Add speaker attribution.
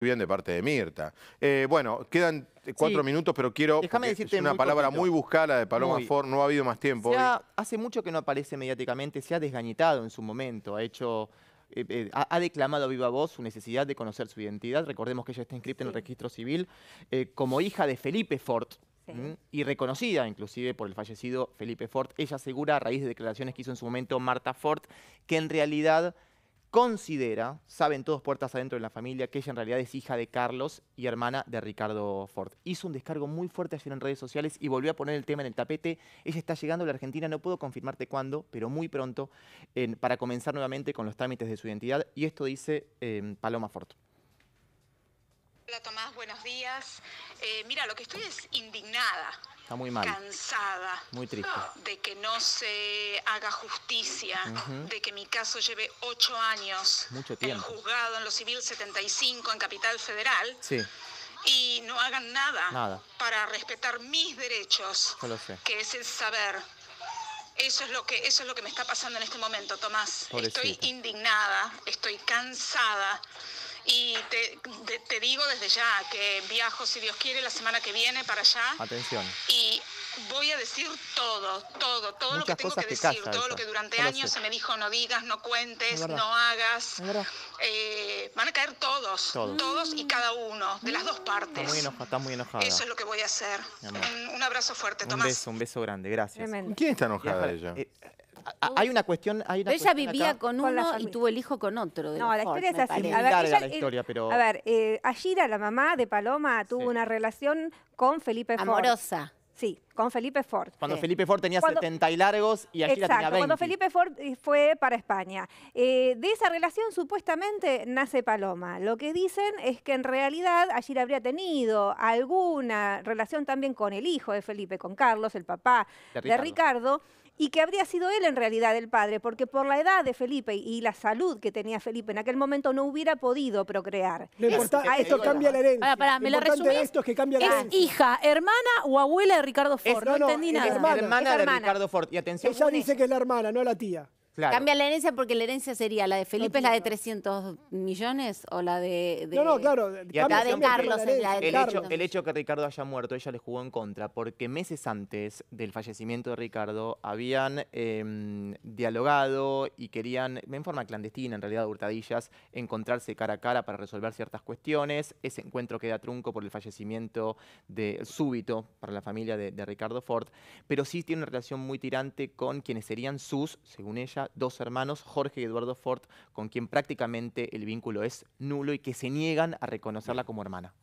Speaker 1: bien de parte de Mirta. Eh, bueno, quedan cuatro minutos, pero quiero... Déjame decirte una palabra muy buscada de Paloma Ford, no ha habido más tiempo. hace mucho que no aparece mediáticamente, se ha desgañitado en su momento, ha hecho... Eh, eh, ha, declamado a viva voz su necesidad de conocer su identidad. Recordemos que ella está inscrita en el registro civil como hija de Felipe Ford, y reconocida inclusive por el fallecido Felipe Ford. Ella asegura a raíz de declaraciones que hizo en su momento Marta Ford que en realidad considera, saben todos puertas adentro de la familia, que ella en realidad es hija de Carlos y hermana de Ricardo Ford. Hizo un descargo muy fuerte ayer en redes sociales y volvió a poner el tema en el tapete. Ella está llegando a la Argentina, no puedo confirmarte cuándo, pero muy pronto, para comenzar nuevamente con los trámites de su identidad. Y esto dice em, Paloma Ford.
Speaker 2: Hola Tomás, buenos días. Eh, mira, lo que estoy es indignada Está muy mal. Cansada. Muy triste. De que no se haga justicia, de que mi caso lleve ocho años. Mucho tiempo. En juzgado en lo civil 75 en Capital Federal. Sí. Y no hagan nada, para respetar mis derechos, sé. que es el saber. Eso es lo que eso es lo que me está pasando en este momento, Tomás. Estoy indignada, estoy cansada. Y te, digo desde ya que viajo, si Dios quiere, la semana que viene para allá. Atención. Y voy a decir todo, todo, todo lo que tengo que, decir, todo lo que durante años se me dijo no digas, no cuentes, no hagas. Eh, van a caer todos, todos, y cada uno, de las dos partes. Está
Speaker 1: muy, enojada, muy Eso es lo
Speaker 2: que voy a hacer. Un, abrazo fuerte, Tomás. Un beso,
Speaker 1: un beso grande, gracias. ¿Quién está enojada ella? Eh, hay una cuestión... Hay una pero ella vivía con uno y tuvo
Speaker 3: el hijo con otro. no, la historia es así. A ver, ella, la eh, la mamá de Paloma, tuvo una relación con Felipe Ford. Amorosa. Sí con Felipe Ford. Cuando Felipe Ford tenía 70
Speaker 1: y largos y allí tenía cuando Felipe
Speaker 3: Ford eh, fue para España. Eh, de esa relación supuestamente nace Paloma. Lo que dicen es que en realidad allí habría tenido alguna relación también con el hijo de Felipe, con Carlos, el papá de Ricardo. y que habría sido él en realidad el padre, porque por la edad de Felipe y la salud que tenía Felipe en aquel momento no hubiera podido procrear. esto
Speaker 2: cambia la herencia. Ahora, para me la es hija,
Speaker 1: hermana o abuela de Ricardo Ford? Es no, no Hermana. Es hermana, de Ricardo Ford. Y atención. Ella dice que es la hermana, no la tía. Cambia la
Speaker 2: herencia porque la herencia sería la de Felipe, la de 300 millones o la de... no, no, claro. La Carlos el
Speaker 1: Hecho, de que Ricardo haya muerto, ella le jugó en contra porque meses antes del fallecimiento de Ricardo habían em, dialogado y querían, en forma clandestina en realidad, hurtadillas, encontrarse cara a cara para resolver ciertas cuestiones. Ese encuentro queda trunco por el fallecimiento de súbito para la familia de Ricardo Ford, pero sí tiene una relación muy tirante con quienes serían sus, según ella, dos hermanos, Jorge y Eduardo Ford, con quien prácticamente el vínculo es nulo y que se niegan a reconocerla como hermana.